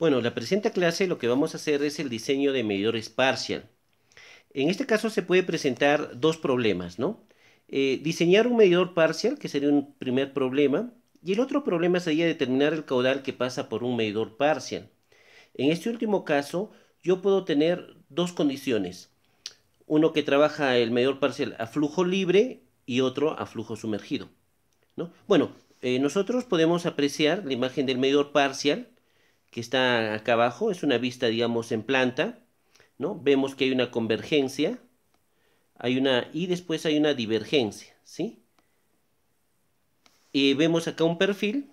Bueno, la presente clase lo que vamos a hacer es el diseño de medidores parcial. En este caso se puede presentar dos problemas, ¿no? Eh, diseñar un medidor parcial, que sería un primer problema, y el otro problema sería determinar el caudal que pasa por un medidor parcial. En este último caso, yo puedo tener dos condiciones. Uno que trabaja el medidor parcial a flujo libre y otro a flujo sumergido. ¿no? Bueno, eh, nosotros podemos apreciar la imagen del medidor parcial, que está acá abajo, es una vista, digamos, en planta, ¿no? Vemos que hay una convergencia, hay una, y después hay una divergencia, ¿sí? Y eh, vemos acá un perfil,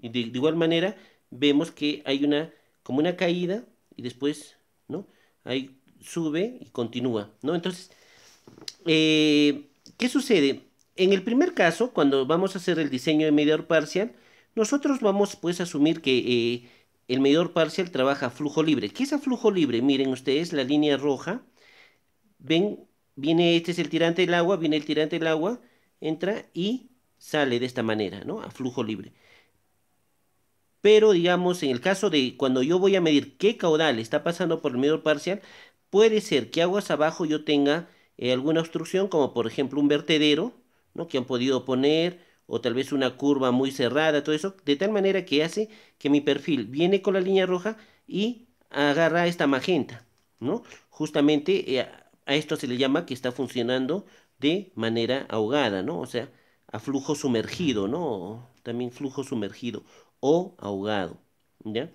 y de, igual manera vemos que hay una, como una caída, y después, ¿no? Ahí sube y continúa, ¿no? Entonces, eh, ¿qué sucede? En el primer caso, cuando vamos a hacer el diseño de mediador parcial, nosotros vamos pues a asumir que eh, el medidor parcial trabaja a flujo libre. ¿Qué es a flujo libre? Miren ustedes la línea roja. Ven, viene, este es el tirante del agua, viene el tirante del agua, entra y sale de esta manera, ¿no? A flujo libre. Pero digamos, en el caso de cuando yo voy a medir qué caudal está pasando por el medidor parcial, puede ser que aguas abajo yo tenga eh, alguna obstrucción, como por ejemplo un vertedero, ¿no? Que han podido poner o tal vez una curva muy cerrada, todo eso, de tal manera que hace que mi perfil viene con la línea roja y agarra esta magenta, ¿no? Justamente eh, a esto se le llama que está funcionando de manera ahogada, ¿no? O sea, a flujo sumergido, ¿no? También flujo sumergido o ahogado, ¿ya?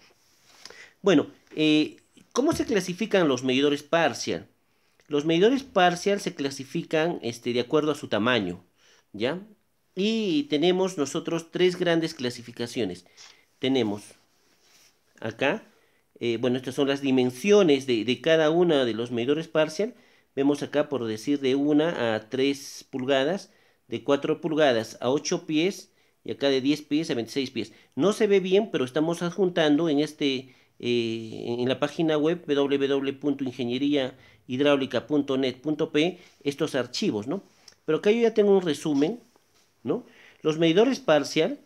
Bueno, eh, ¿cómo se clasifican los medidores parcial? Los medidores parcial se clasifican este, de acuerdo a su tamaño, ¿ya? Y tenemos nosotros tres grandes clasificaciones. Tenemos acá, eh, bueno, estas son las dimensiones de, cada una de los medidores parcial. Vemos acá, por decir, de 1 a 3 pulgadas, de 4 pulgadas a 8 pies, y acá de 10 pies a 26 pies. No se ve bien, pero estamos adjuntando en este eh, en la página web www.ingenieriahidráulica.net.p estos archivos, ¿no? Pero acá yo ya tengo un resumen los medidores parcial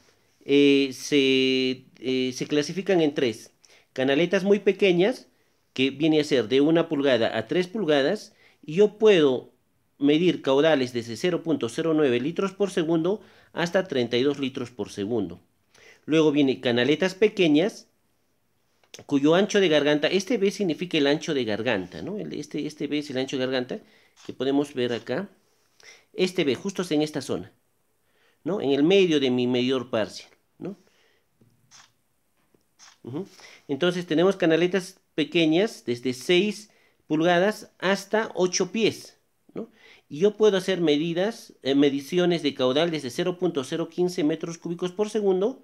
eh, eh, se, clasifican en tres. Canaletas muy pequeñas, que viene a ser de una pulgada a tres pulgadas, y yo puedo medir caudales desde 0.09 litros por segundo hasta 32 litros por segundo. Luego viene canaletas pequeñas, cuyo ancho de garganta, este B significa el ancho de garganta, ¿no? Este, este B es el ancho de garganta, que podemos ver acá. Este B, justo en esta zona. En el medio de mi mayor parcial, Entonces tenemos canaletas pequeñas desde 6 pulgadas hasta 8 pies, Y yo puedo hacer medidas, eh, mediciones de caudal desde 0.015 metros cúbicos por segundo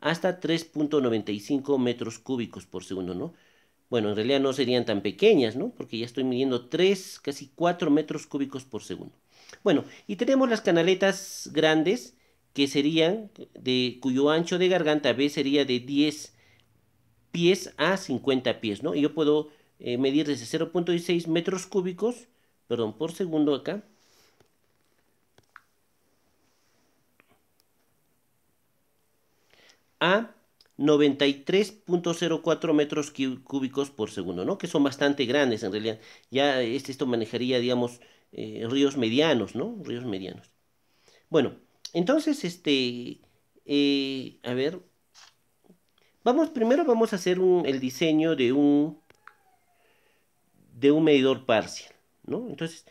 hasta 3.95 metros cúbicos por segundo, Bueno, en realidad no serían tan pequeñas, Porque ya estoy midiendo 3, casi 4 metros cúbicos por segundo. Bueno, y tenemos las canaletas grandes que serían de cuyo ancho de garganta B sería de 10 pies a 50 pies, ¿no? Y yo puedo eh, medir desde 0.16 metros cúbicos, perdón, por segundo acá. a 93.04 metros cúbicos por segundo, ¿no? Que son bastante grandes en realidad. Ya este, esto manejaría, digamos, eh, ríos medianos, ¿no? Ríos medianos. Bueno, entonces, este, eh, a ver, vamos, primero vamos a hacer el diseño de un, de un medidor parcial, ¿no? Entonces,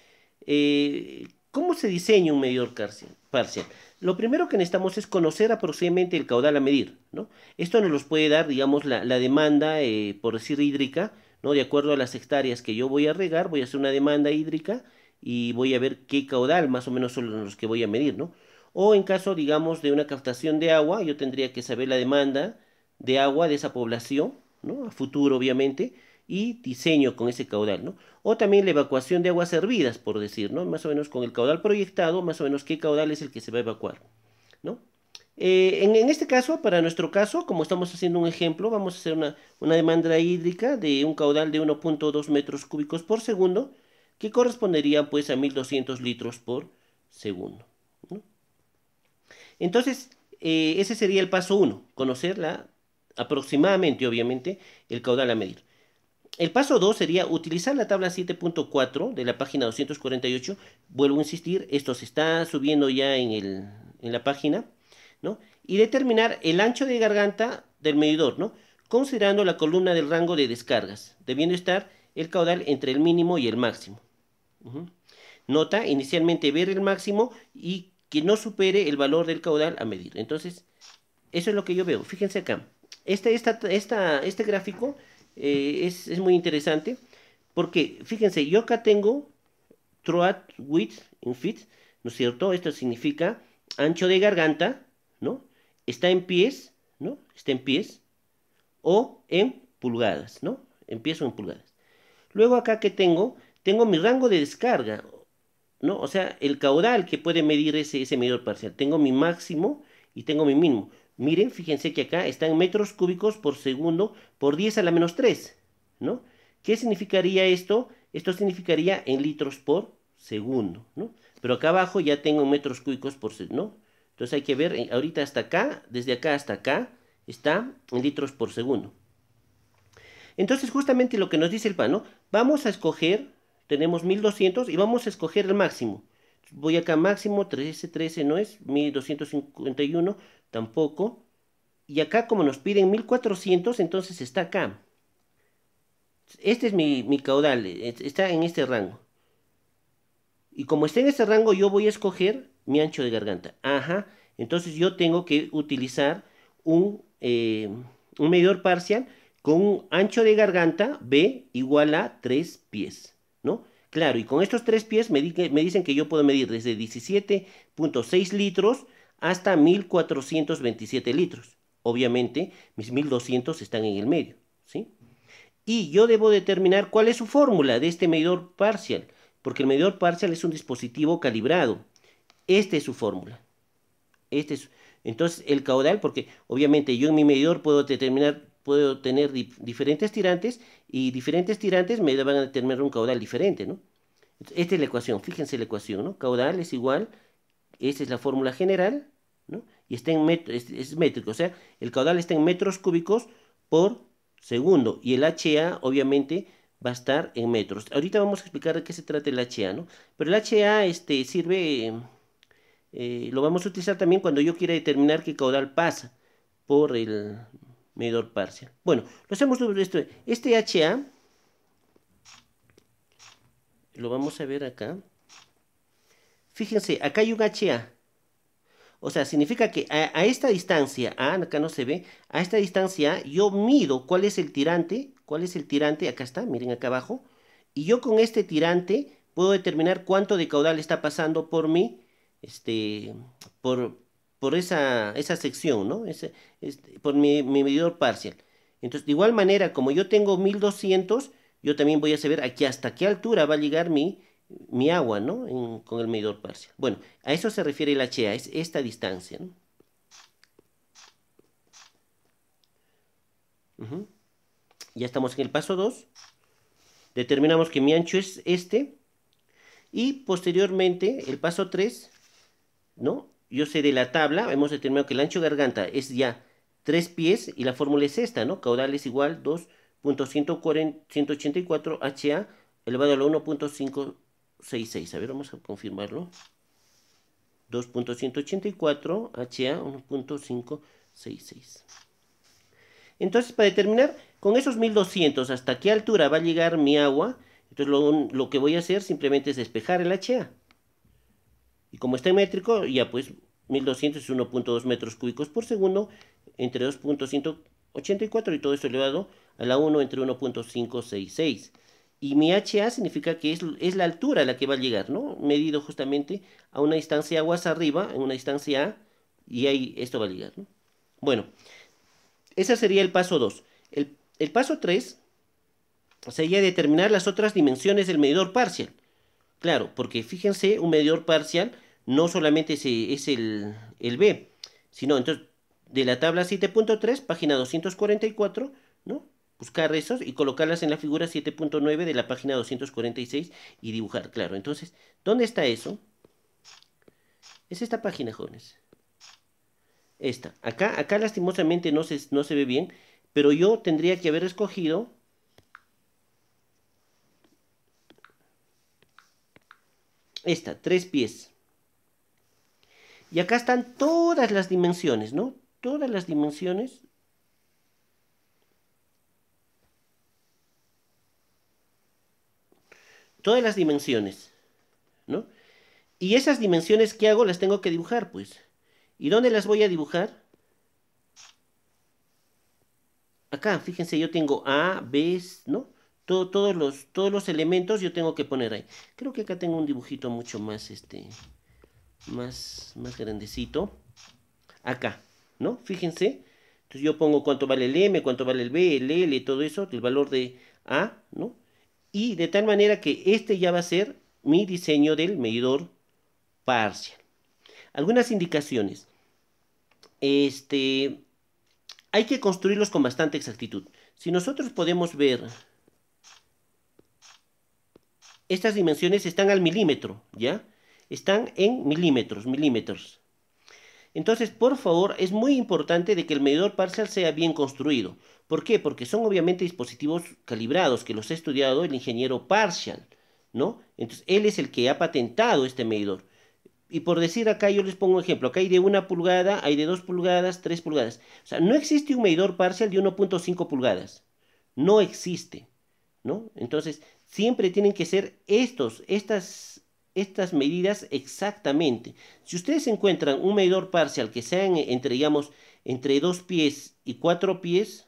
eh, ¿cómo se diseña un medidor parcial? Lo primero que necesitamos es conocer aproximadamente el caudal a medir, ¿no? Esto nos los puede dar, digamos, la, la demanda, eh, por decir hídrica, ¿no? De acuerdo a las hectáreas que yo voy a regar, voy a hacer una demanda hídrica y voy a ver qué caudal más o menos son los que voy a medir, ¿no? O en caso, digamos, de una captación de agua, yo tendría que saber la demanda de agua de esa población, ¿no? A futuro, obviamente, y diseño con ese caudal, ¿no? O también la evacuación de aguas hervidas, por decir, ¿no? Más o menos con el caudal proyectado, más o menos qué caudal es el que se va a evacuar, ¿no? Eh, en, este caso, para nuestro caso, como estamos haciendo un ejemplo, vamos a hacer una, una demanda hídrica de un caudal de 1.2 metros cúbicos por segundo, que correspondería pues a 1.200 litros por segundo. Entonces, eh, ese sería el paso 1, conocer aproximadamente, obviamente, el caudal a medir. El paso 2 sería utilizar la tabla 7.4 de la página 248. Vuelvo a insistir, esto se está subiendo ya en, la página, ¿no? Y determinar el ancho de garganta del medidor, ¿no? Considerando la columna del rango de descargas, debiendo estar el caudal entre el mínimo y el máximo. Nota, inicialmente ver el máximo y que no supere el valor del caudal a medir. Entonces, eso es lo que yo veo. Fíjense acá. Este, este gráfico eh, es, muy interesante porque, fíjense, yo acá tengo throat width in feet, ¿no es cierto? Esto significa ancho de garganta, ¿no? Está en pies, ¿no? Está en pies o en pulgadas, ¿no? En pies o en pulgadas. Luego acá que tengo, tengo mi rango de descarga, ¿no? O sea, el caudal que puede medir ese, ese medidor parcial. Tengo mi máximo y tengo mi mínimo. Miren, fíjense que acá están metros cúbicos por segundo por 10 a la menos 3, ¿no? ¿Qué significaría esto? Esto significaría en litros por segundo, Pero acá abajo ya tengo metros cúbicos por segundo, Entonces hay que ver, eh, ahorita hasta acá, desde acá hasta acá, está en litros por segundo. Entonces justamente lo que nos dice el PAN, Vamos a escoger tenemos 1200 y vamos a escoger el máximo. Voy acá máximo, 13, 13 no es, 1251 tampoco. Y acá como nos piden 1400, entonces está acá. Este es mi, caudal, está en este rango. Y como está en este rango, yo voy a escoger mi ancho de garganta. Ajá, entonces yo tengo que utilizar un, eh, un medidor parcial con un ancho de garganta B igual a 3 pies. ¿no? Claro, y con estos tres pies me, dicen que yo puedo medir desde 17.6 litros hasta 1427 litros. Obviamente, mis 1200 están en el medio, ¿sí? Y yo debo determinar cuál es su fórmula de este medidor parcial, porque el medidor parcial es un dispositivo calibrado. Esta es su fórmula. Este es, entonces, el caudal, porque obviamente yo en mi medidor puedo determinar puedo tener diferentes tirantes y diferentes tirantes me van a determinar un caudal diferente, ¿no? Esta es la ecuación, fíjense la ecuación, ¿no? Caudal es igual, esa es la fórmula general, ¿no? Y está en metro, es, métrico, o sea, el caudal está en metros cúbicos por segundo y el HA obviamente va a estar en metros. Ahorita vamos a explicar de qué se trata el HA, ¿no? Pero el HA este, sirve, eh, lo vamos a utilizar también cuando yo quiera determinar qué caudal pasa por el, medidor parcial. Bueno, lo hacemos Este HA lo vamos a ver acá. Fíjense, acá hay un HA. O sea, significa que a, esta distancia, a, acá no se ve, a esta distancia yo mido cuál es el tirante, cuál es el tirante, acá está, miren acá abajo, y yo con este tirante puedo determinar cuánto de caudal está pasando por mi, este, por, por esa, esa sección, ¿no? ese este, por mi, medidor parcial. Entonces, de igual manera, como yo tengo 1200, yo también voy a saber aquí hasta qué altura va a llegar mi, agua, ¿no? con el medidor parcial. Bueno, a eso se refiere el HA, es esta distancia, Ya estamos en el paso 2. Determinamos que mi ancho es este. Y posteriormente, el paso 3, ¿no? yo sé de la tabla, hemos determinado que el ancho garganta es ya 3 pies y la fórmula es esta, ¿no? Caudal es igual 2.184 HA elevado a 1.566. A ver, vamos a confirmarlo. 2.184 HA 1.566. Entonces, para determinar con esos 1200 hasta qué altura va a llegar mi agua, entonces lo, lo que voy a hacer simplemente es despejar el HA como está en métrico, ya pues 1200 es 1.2 metros cúbicos por segundo entre 2.184 y todo esto elevado a la 1 entre 1.566. Y mi HA significa que es, la altura a la que va a llegar, ¿no? Medido justamente a una distancia aguas arriba, en una distancia A, y ahí esto va a llegar, ¿no? Bueno, ese sería el paso 2. El, el paso 3 sería determinar las otras dimensiones del medidor parcial. Claro, porque fíjense, un medidor parcial no solamente es, eh, el, B, sino entonces de la tabla 7.3, página 244, ¿no? Buscar esos y colocarlas en la figura 7.9 de la página 246 y dibujar, claro. Entonces, ¿dónde está eso? Es esta página, jóvenes. Esta. Acá, acá lastimosamente no no se ve bien, pero yo tendría que haber escogido esta, tres pies. Y acá están todas las dimensiones, ¿no? Todas las dimensiones. Todas las dimensiones, ¿no? Y esas dimensiones que hago las tengo que dibujar, pues. ¿Y dónde las voy a dibujar? Acá, fíjense, yo tengo A, B, ¿no? todos, los, todos los elementos yo tengo que poner ahí. Creo que acá tengo un dibujito mucho más, este más, más grandecito. Acá, ¿no? Fíjense. Entonces yo pongo cuánto vale el M, cuánto vale el B, el L, todo eso, el valor de A, ¿no? Y de tal manera que este ya va a ser mi diseño del medidor parcial. Algunas indicaciones. Este, hay que construirlos con bastante exactitud. Si nosotros podemos ver, estas dimensiones están al milímetro, ¿ya? están en milímetros, milímetros. Entonces, por favor, es muy importante de que el medidor parcial sea bien construido. ¿Por qué? Porque son obviamente dispositivos calibrados que los ha estudiado el ingeniero parcial, ¿no? Entonces, él es el que ha patentado este medidor. Y por decir acá, yo les pongo un ejemplo, acá hay de una pulgada, hay de dos pulgadas, tres pulgadas. O sea, no existe un medidor parcial de 1.5 pulgadas. No existe, ¿no? Entonces, siempre tienen que ser estos, estas estas medidas exactamente. Si ustedes encuentran un medidor parcial que sea eh, entre, digamos, entre dos pies y cuatro pies,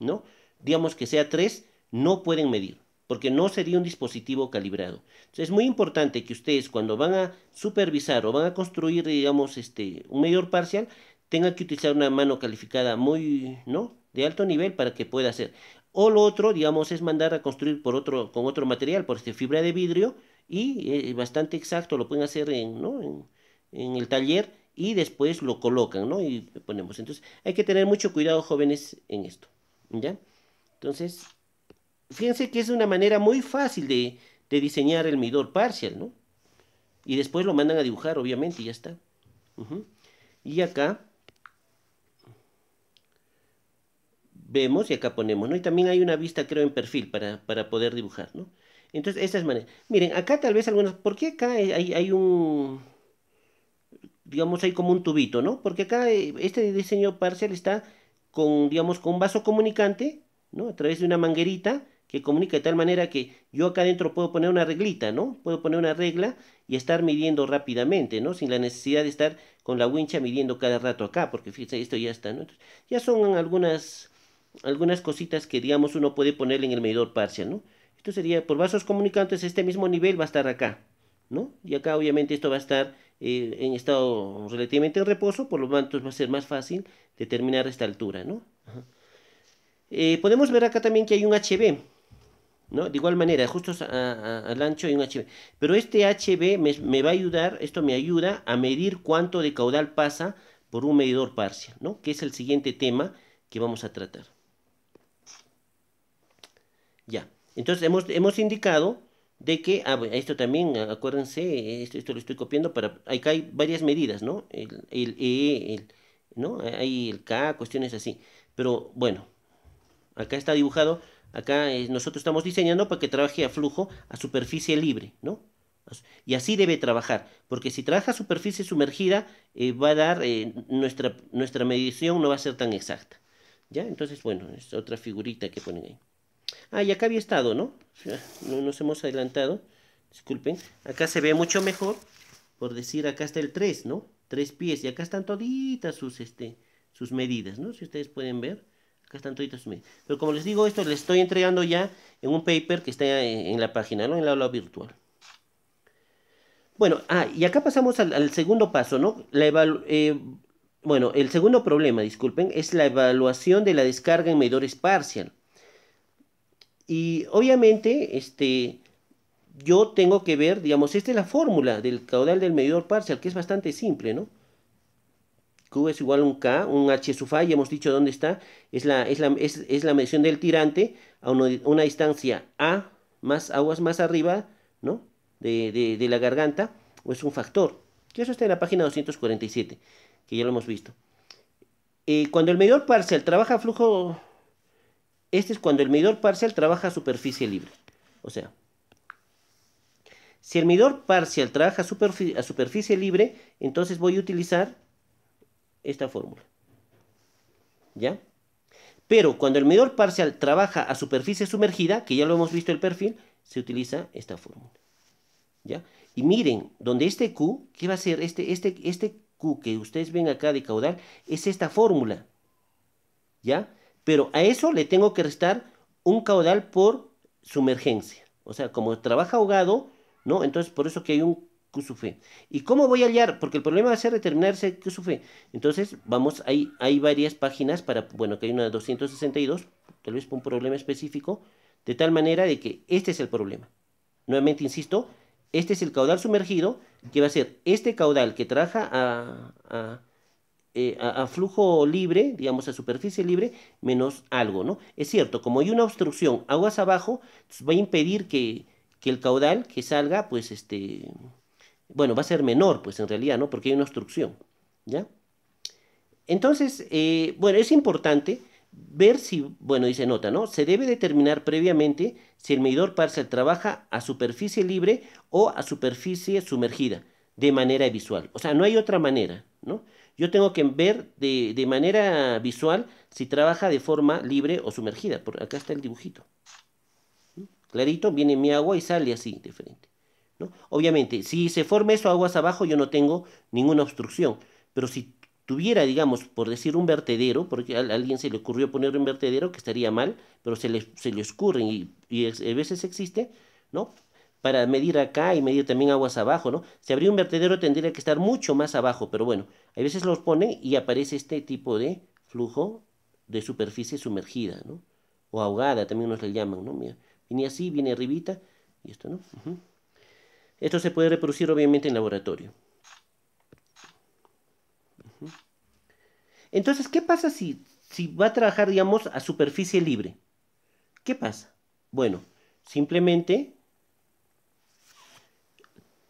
¿no? Digamos que sea tres, no pueden medir, porque no sería un dispositivo calibrado. Entonces es muy importante que ustedes cuando van a supervisar o van a construir, digamos, este, un medidor parcial, tengan que utilizar una mano calificada muy, ¿no? De alto nivel para que pueda hacer. O lo otro, digamos, es mandar a construir por otro, con otro material, por este, fibra de vidrio, y eh, bastante exacto, lo pueden hacer en, el taller y después lo colocan, ¿no? Y ponemos. Entonces, hay que tener mucho cuidado, jóvenes, en esto, ¿ya? Entonces, fíjense que es una manera muy fácil de, diseñar el midor parcial, ¿no? Y después lo mandan a dibujar, obviamente, y ya está. Y acá vemos y acá ponemos, ¿no? Y también hay una vista, creo, en perfil para, para poder dibujar, ¿no? Entonces, es manera. Miren, acá tal vez algunas... ¿Por qué acá hay, un... digamos, hay como un tubito, ¿no? Porque acá eh, este diseño parcial está con, digamos, con un vaso comunicante, ¿no? A través de una manguerita que comunica de tal manera que yo acá adentro puedo poner una reglita, ¿no? Puedo poner una regla y estar midiendo rápidamente, ¿no? Sin la necesidad de estar con la wincha midiendo cada rato acá, porque fíjense, esto ya está, ¿no? ya son algunas, algunas cositas que, digamos, uno puede ponerle en el medidor parcial, ¿no? Entonces sería por pues, vasos comunicantes este mismo nivel va a estar acá, ¿no? Y acá obviamente esto va a estar eh, en estado relativamente en reposo, por lo tanto va a ser más fácil determinar esta altura, ¿no? Eh, podemos ver acá también que hay un HB, ¿no? De igual manera, justo al ancho hay un HB. Pero este HB me, me, va a ayudar, esto me ayuda a medir cuánto de caudal pasa por un medidor parcial, ¿no? Que es el siguiente tema que vamos a tratar. Ya. Entonces hemos, indicado de que, ah, esto también, acuérdense, esto, lo estoy copiando para, acá hay varias medidas, ¿no? El, el E, ¿no? Hay el K, cuestiones así. Pero bueno, acá está dibujado, acá nosotros estamos diseñando para que trabaje a flujo, a superficie libre, ¿no? Y así debe trabajar, porque si trabaja a superficie sumergida, eh, va a dar, eh, nuestra, nuestra medición no va a ser tan exacta. ¿Ya? Entonces, bueno, es otra figurita que ponen ahí. Ah, y acá había estado, ¿no? No nos hemos adelantado. Disculpen. Acá se ve mucho mejor. Por decir, acá está el 3, ¿no? Tres pies. Y acá están toditas sus, este, sus medidas, ¿no? Si ustedes pueden ver. Acá están toditas sus medidas. Pero como les digo, esto les estoy entregando ya en un paper que está en, la página, ¿no? En la aula virtual. Bueno, ah, y acá pasamos al, segundo paso, ¿no? Eh, bueno, el segundo problema, disculpen, es la evaluación de la descarga en medidores parcial. Y obviamente, este, yo tengo que ver, digamos, esta es la fórmula del caudal del medidor parcial, que es bastante simple, ¿no? Q es igual a un K, un H sub A, ya hemos dicho dónde está, es la, es la, medición del tirante a una distancia A más aguas más arriba, ¿no? De, de, de la garganta, o es un factor. Y eso está en la página 247, que ya lo hemos visto. Eh, cuando el medidor parcial trabaja flujo este es cuando el medidor parcial trabaja a superficie libre. O sea, si el medidor parcial trabaja a, superficie libre, entonces voy a utilizar esta fórmula. ¿Ya? Pero cuando el medidor parcial trabaja a superficie sumergida, que ya lo hemos visto el perfil, se utiliza esta fórmula. ¿Ya? Y miren, donde este Q, ¿qué va a ser? Este, este, este Q que ustedes ven acá de caudal es esta fórmula. ¿Ya? Pero a eso le tengo que restar un caudal por sumergencia. O sea, como trabaja ahogado, ¿no? Entonces por eso que hay un Qsufe. ¿Y cómo voy a hallar? Porque el problema va a ser determinarse ese Entonces, vamos, hay, hay varias páginas para, bueno, que hay una 262, tal vez por un problema específico, de tal manera de que este es el problema. Nuevamente insisto, este es el caudal sumergido, que va a ser este caudal que trabaja a eh, a, flujo libre, digamos a superficie libre, menos algo, ¿no? Es cierto, como hay una obstrucción aguas abajo, pues, va a impedir que, el caudal que salga, pues este, bueno, va a ser menor, pues en realidad, ¿no? Porque hay una obstrucción, ¿ya? Entonces, eh, bueno, es importante ver si, bueno, dice nota, ¿no? Se debe determinar previamente si el medidor parcial trabaja a superficie libre o a superficie sumergida de manera visual. O sea, no hay otra manera, ¿no? yo tengo que ver de, manera visual si trabaja de forma libre o sumergida. Por, acá está el dibujito. Clarito, viene mi agua y sale así, diferente. ¿no? Obviamente, si se forma eso aguas abajo, yo no tengo ninguna obstrucción. Pero si tuviera, digamos, por decir un vertedero, porque a alguien se le ocurrió poner un vertedero, que estaría mal, pero se le, se le y, y a veces existe, ¿no? para medir acá y medir también aguas abajo, ¿no? Si abría un vertedero tendría que estar mucho más abajo, pero bueno, a veces los ponen y aparece este tipo de flujo de superficie sumergida, ¿no? O ahogada, también nos le llaman, ¿no? Mira, viene así, viene arribita y esto, ¿no? Esto se puede reproducir obviamente en laboratorio. Entonces, ¿qué pasa si, si va a trabajar, digamos, a superficie libre? ¿Qué pasa? Bueno, simplemente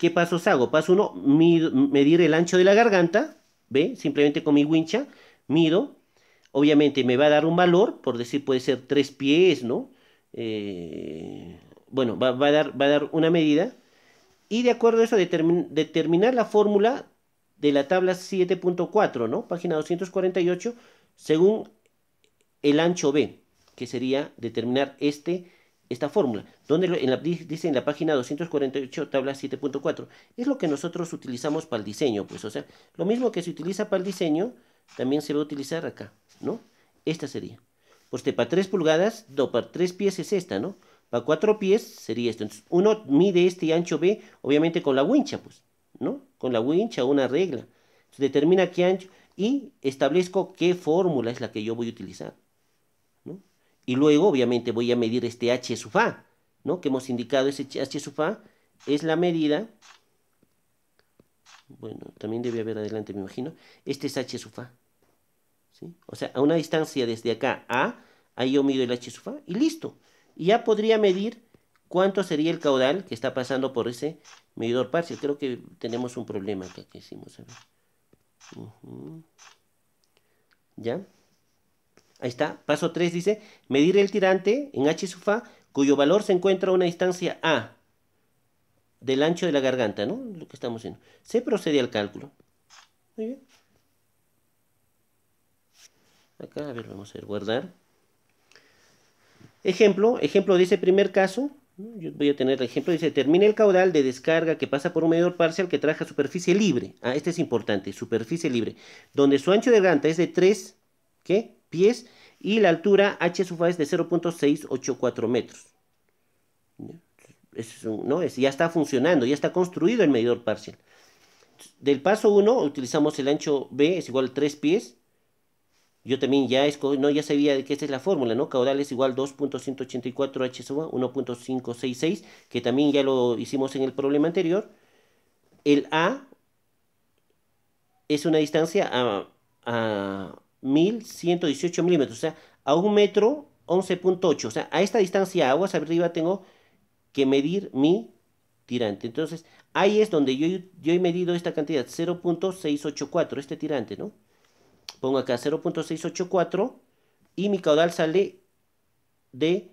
¿Qué pasos hago? Paso 1, medir el ancho de la garganta, ¿ve? Simplemente con mi wincha, mido. Obviamente me va a dar un valor, por decir puede ser tres pies, ¿no? Eh, bueno, va, a dar, va a dar una medida. Y de acuerdo a eso, determinar la fórmula de la tabla 7.4, ¿no? Página 248, según el ancho B, que sería determinar este esta fórmula, donde en la, dice en la página 248, tabla 7.4. Es lo que nosotros utilizamos para el diseño, pues, o sea, lo mismo que se utiliza para el diseño, también se va a utilizar acá, ¿no? Esta sería. Pues este, para 3 pulgadas, do para 3 pies es esta, ¿no? Para 4 pies sería esto. Entonces, uno mide este ancho B, obviamente con la wincha, pues, ¿no? Con la wincha, una regla. determina qué ancho y establezco qué fórmula es la que yo voy a utilizar. Y luego, obviamente, voy a medir este H sub A, ¿no? Que hemos indicado ese H sub A es la medida... Bueno, también debe haber adelante, me imagino. Este es H sub A. ¿sí? O sea, a una distancia desde acá a, ahí yo mido el H sub A y listo. Y ya podría medir cuánto sería el caudal que está pasando por ese medidor parcial. Creo que tenemos un problema que que hicimos. A ver. ¿Ya? Ahí está. Paso 3 dice, medir el tirante en H sub A cuyo valor se encuentra a una distancia A del ancho de la garganta, ¿no? Lo que estamos haciendo. Se procede al cálculo. Muy bien. Acá, a ver, vamos a ver, guardar. Ejemplo, ejemplo de ese primer caso. Yo voy a tener el ejemplo, dice, termina el caudal de descarga que pasa por un medidor parcial que traja superficie libre. Ah, este es importante, superficie libre. Donde su ancho de garganta es de 3, ¿qué? pies y la altura h sub a es de 0.684 metros. ¿no? ya está funcionando, ya está construido el medidor parcial. Del paso 1 utilizamos el ancho B es igual a 3 pies. Yo también ya, no, ya sabía que esta es la fórmula, ¿no? Caudal es igual a 2.184 h sub 1.566, que también ya lo hicimos en el problema anterior. El A es una distancia a 1118 milímetros, o sea, a un metro 11.8, o sea, a esta distancia aguas arriba tengo que medir mi tirante. Entonces, ahí es donde yo, he medido esta cantidad, 0.684, este tirante, ¿no? Pongo acá 0.684 y mi caudal sale de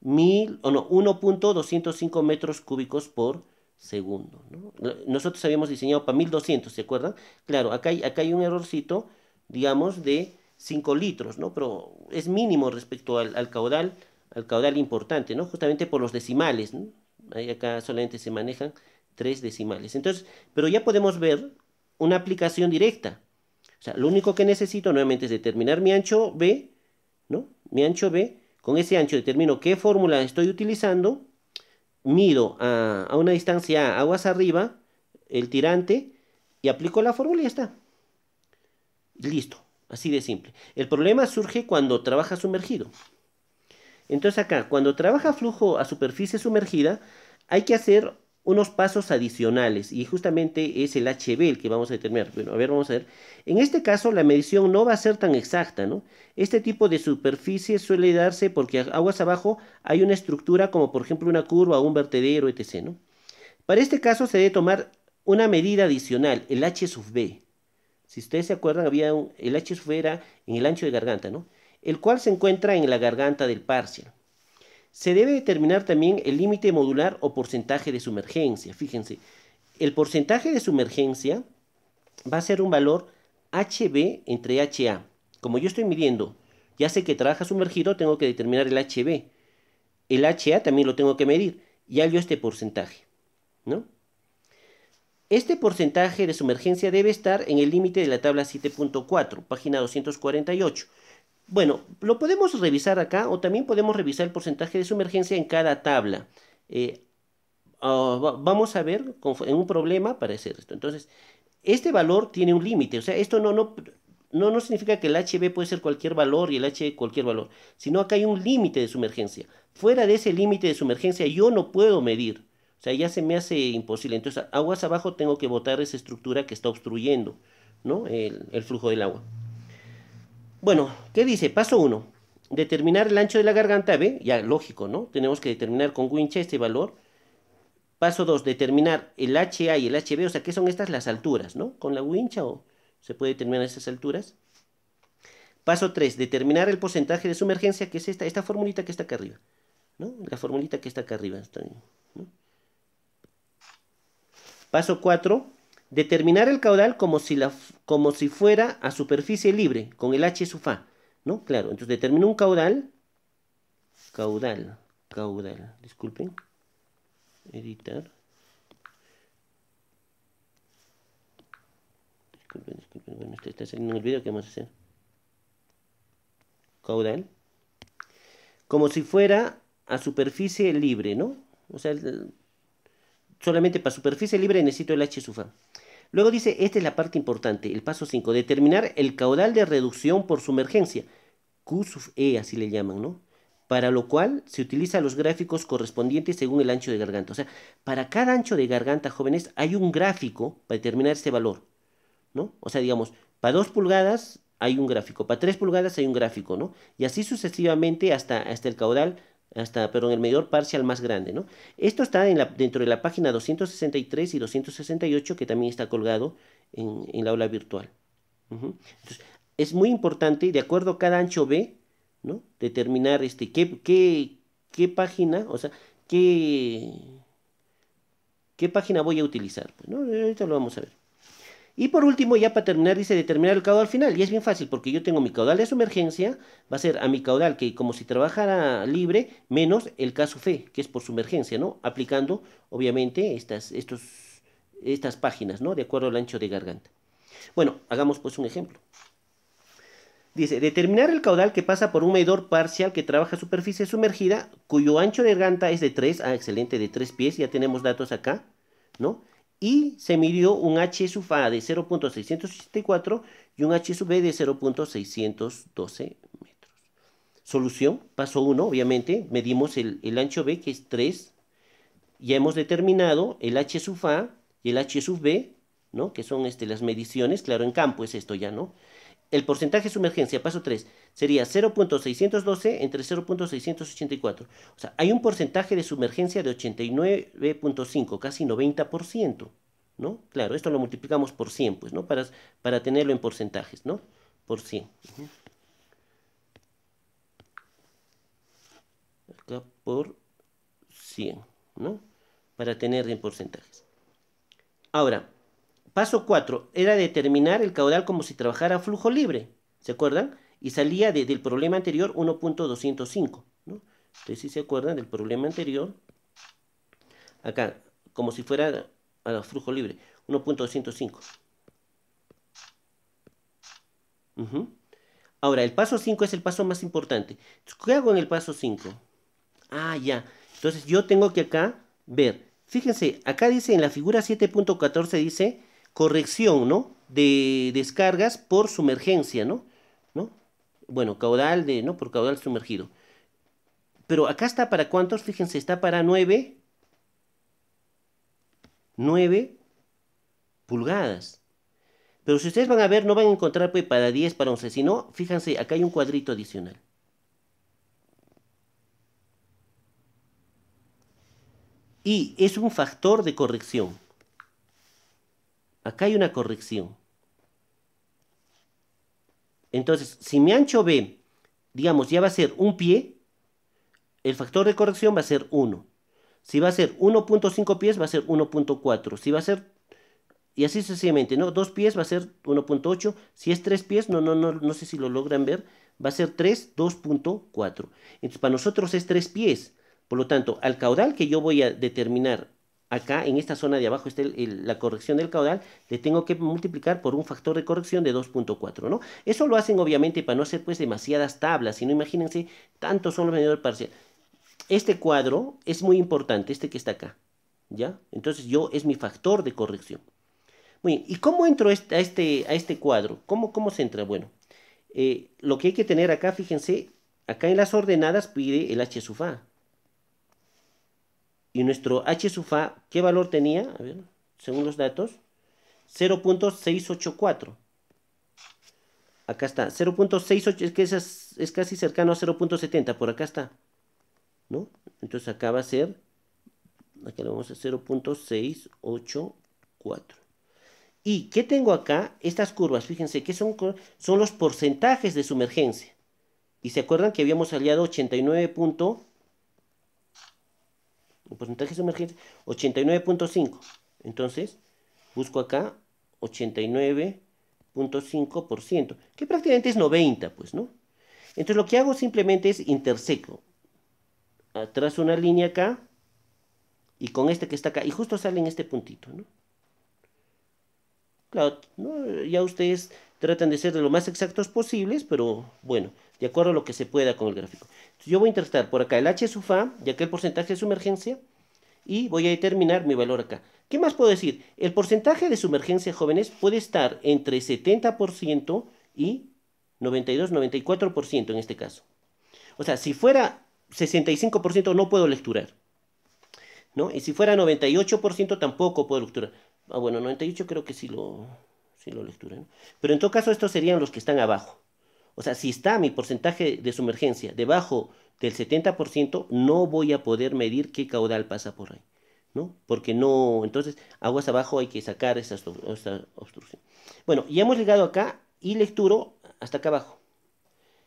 mil, o no, 1.205 metros cúbicos por segundo. ¿no? Nosotros habíamos diseñado para 1200, ¿se acuerdan? Claro, acá acá hay un errorcito digamos, de 5 litros, ¿no? Pero es mínimo respecto al, caudal, al caudal importante, ¿no? Justamente por los decimales, acá solamente se manejan tres decimales. Entonces, pero ya podemos ver una aplicación directa. sea, lo único que necesito nuevamente es determinar mi ancho B, ¿no? Mi ancho B, con ese ancho determino qué fórmula estoy utilizando, mido a, una distancia aguas arriba el tirante y aplico la fórmula y ya está. Listo, así de simple. El problema surge cuando trabaja sumergido. Entonces acá, cuando trabaja flujo a superficie sumergida, hay que hacer unos pasos adicionales y justamente es el HB el que vamos a determinar. Bueno, a ver, vamos a ver. En este caso la medición no va a ser tan exacta, ¿no? Este tipo de superficie suele darse porque aguas abajo hay una estructura como por ejemplo una curva, un vertedero, etc., Para este caso se debe tomar una medida adicional, el H sub B. Si ustedes se acuerdan, había un, el H esfera en el ancho de garganta, ¿no? El cual se encuentra en la garganta del parcial. Se debe determinar también el límite modular o porcentaje de sumergencia. Fíjense, el porcentaje de sumergencia va a ser un valor HB entre HA. Como yo estoy midiendo, ya sé que trabaja sumergido, tengo que determinar el HB. El HA también lo tengo que medir. Ya yo este porcentaje, ¿no? Este porcentaje de sumergencia debe estar en el límite de la tabla 7.4, página 248. Bueno, lo podemos revisar acá o también podemos revisar el porcentaje de sumergencia en cada tabla. Eh, ah, vamos a ver en un problema para hacer esto. Entonces, este valor tiene un límite. O sea, esto no, no, significa que el HB puede ser cualquier valor y el H cualquier valor, sino acá hay un límite de sumergencia. Fuera de ese límite de sumergencia yo no puedo medir. O sea, ya se me hace imposible. Entonces, aguas abajo tengo que botar esa estructura que está obstruyendo ¿no? el, flujo del agua. Bueno, ¿qué dice? Paso 1. Determinar el ancho de la garganta B. Ya, lógico, ¿no? Tenemos que determinar con wincha este valor. Paso 2. Determinar el HA y el HB. O sea, ¿qué son estas las alturas, ¿no? Con la wincha o se puede determinar esas alturas. Paso 3. Determinar el porcentaje de sumergencia, que es esta, esta formulita que está acá arriba. ¿no? La formulita que está acá arriba. Está Paso 4. Determinar el caudal como si, la, como si fuera a superficie libre, con el H sufá. ¿No? Claro, entonces determino un caudal. Caudal, caudal, disculpen. Editar. Disculpen, disculpen. Bueno, este está saliendo en el video ¿qué vamos a hacer. Caudal. Como si fuera a superficie libre, ¿no? O sea, el, solamente para superficie libre necesito el H sub Luego dice, esta es la parte importante, el paso 5, determinar el caudal de reducción por sumergencia, Q sub E así le llaman, ¿no? Para lo cual se utilizan los gráficos correspondientes según el ancho de garganta. O sea, para cada ancho de garganta, jóvenes, hay un gráfico para determinar ese valor, ¿no? O sea, digamos, para 2 pulgadas hay un gráfico, para 3 pulgadas hay un gráfico, ¿no? Y así sucesivamente hasta, hasta el caudal hasta, en el mayor parcial más grande, ¿no? Esto está en la, dentro de la página 263 y 268 que también está colgado en, la aula virtual. es muy importante, de acuerdo a cada ancho B, ¿no? Determinar este, qué, qué, qué página, o sea, qué, qué página voy a utilizar. Pues, Ahorita lo vamos a ver. Y por último, ya para terminar, dice determinar el caudal final. Y es bien fácil, porque yo tengo mi caudal de sumergencia, va a ser a mi caudal, que como si trabajara libre, menos el caso fe, que es por sumergencia, ¿no? Aplicando, obviamente, estas, estos, estas páginas, ¿no? De acuerdo al ancho de garganta. Bueno, hagamos pues un ejemplo. Dice, determinar el caudal que pasa por un medidor parcial que trabaja superficie sumergida, cuyo ancho de garganta es de 3, ah, excelente, de 3 pies, ya tenemos datos acá, ¿no? y se midió un H sub A de 0.664 y un H sub B de 0.612 metros. Solución, paso 1, obviamente, medimos el, ancho B que es 3, ya hemos determinado el H sub A y el H sub B, ¿no? que son este, las mediciones, claro, en campo es esto ya, ¿no? el porcentaje de sumergencia, paso 3, sería 0.612 entre 0.684. O sea, hay un porcentaje de sumergencia de 89.5, casi 90%, ¿no? Claro, esto lo multiplicamos por 100, pues, ¿no? Para, para tenerlo en porcentajes, ¿no? Por 100. Acá por 100, ¿no? Para tener en porcentajes. Ahora, Paso 4 era determinar el caudal como si trabajara flujo libre, ¿se acuerdan? Y salía del problema anterior 1.205, Entonces, si sí se acuerdan del problema anterior, acá, como si fuera a flujo libre, 1.205. Ahora, el paso 5 es el paso más importante. ¿Qué hago en el paso 5? Ah, ya. Entonces yo tengo que acá ver. Fíjense, acá dice en la figura 7.14 dice corrección, ¿no? De descargas por sumergencia, ¿no? ¿No? Bueno, caudal de, ¿no? Por caudal sumergido. Pero acá está para cuántos, fíjense, está para 9, 9 pulgadas. Pero si ustedes van a ver, no van a encontrar pues, para 10, para 11, no, fíjense, acá hay un cuadrito adicional. Y es un factor de corrección. Acá hay una corrección. Entonces, si mi ancho B, digamos, ya va a ser un pie, el factor de corrección va a ser 1. Si va a ser 1.5 pies, va a ser 1.4. Si va a ser, y así sucesivamente, ¿no? Dos pies va a ser 1.8. Si es 3 pies, no, no, no, no sé si lo logran ver, va a ser 3, 2.4. Entonces, para nosotros es tres pies. Por lo tanto, al caudal que yo voy a determinar acá en esta zona de abajo está la corrección del caudal, le tengo que multiplicar por un factor de corrección de 2.4, ¿no? Eso lo hacen obviamente para no hacer pues demasiadas tablas, sino imagínense, tantos son los medidores parciales. Este cuadro es muy importante, este que está acá, ¿ya? Entonces yo es mi factor de corrección. Muy bien, ¿y cómo entro este, a este, cuadro? ¿Cómo, se entra? Bueno, eh, lo que hay que tener acá, fíjense, acá en las ordenadas pide el H sub A. Y nuestro H sub ¿qué valor tenía? A ver, según los datos, 0.684. Acá está, 0.68, es que es, casi cercano a 0.70, por acá está. ¿No? Entonces acá va a ser, acá lo vamos a 0.684. ¿Y qué tengo acá? Estas curvas, fíjense, que son, son los porcentajes de sumergencia. Y se acuerdan que habíamos aliado 89. El porcentaje de emergencia, 89.5. Entonces, busco acá 89.5%, que prácticamente es 90, pues, ¿no? Entonces lo que hago simplemente es interseco. atrás una línea acá y con este que está acá, y justo sale en este puntito, ¿no? Claro, ya ustedes tratan de ser de lo más exactos posibles, pero bueno, de acuerdo a lo que se pueda con el gráfico. yo voy a interpretar por acá el H sub ya que el porcentaje de sumergencia, y voy a determinar mi valor acá. ¿Qué más puedo decir? El porcentaje de sumergencia, jóvenes, puede estar entre 70% y 92-94% en este caso. O sea, si fuera 65% no puedo lecturar. ¿No? Y si fuera 98% tampoco puedo lecturar. Ah, bueno, 98 creo que sí lo, sí lo lectura. Pero en todo caso estos serían los que están abajo. O sea, si está mi porcentaje de sumergencia debajo del 70%, no voy a poder medir qué caudal pasa por ahí, ¿no? Porque no, entonces, aguas abajo hay que sacar esa, obstrucción. Bueno, ya hemos llegado acá y lecturo hasta acá abajo.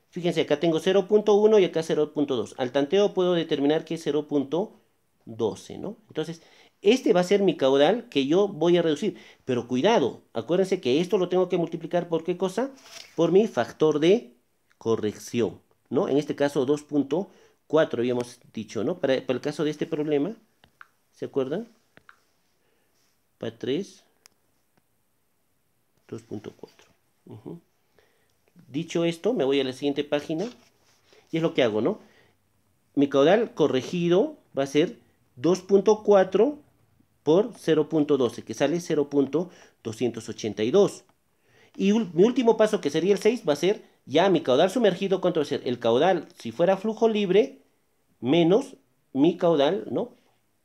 Fíjense, acá tengo 0.1 y acá 0.2. Al tanteo puedo determinar que es 0.12, ¿no? Entonces, este va a ser mi caudal que yo voy a reducir. Pero cuidado, acuérdense que esto lo tengo que multiplicar por qué cosa? Por mi factor de corrección, ¿no? En este caso 2.4 habíamos dicho, ¿no? Para, el caso de este problema, ¿se acuerdan? Para 3, 2.4. Dicho esto, me voy a la siguiente página y es lo que hago, ¿no? Mi caudal corregido va a ser 2.4 por 0.12, que sale 0.282. Y mi último paso, que sería el 6, va a ser ya mi caudal sumergido, ¿cuánto va a ser? El caudal, si fuera flujo libre, menos mi caudal, ¿no?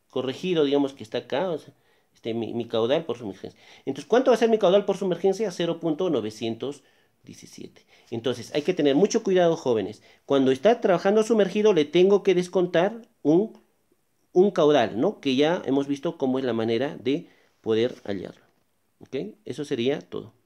Corregido, digamos que está acá, o sea, este, mi, mi, caudal por sumergencia. Entonces, ¿cuánto va a ser mi caudal por sumergencia? 0.917. Entonces, hay que tener mucho cuidado, jóvenes. Cuando está trabajando sumergido, le tengo que descontar un un caudal, ¿no? Que ya hemos visto cómo es la manera de poder hallarlo. Eso sería todo.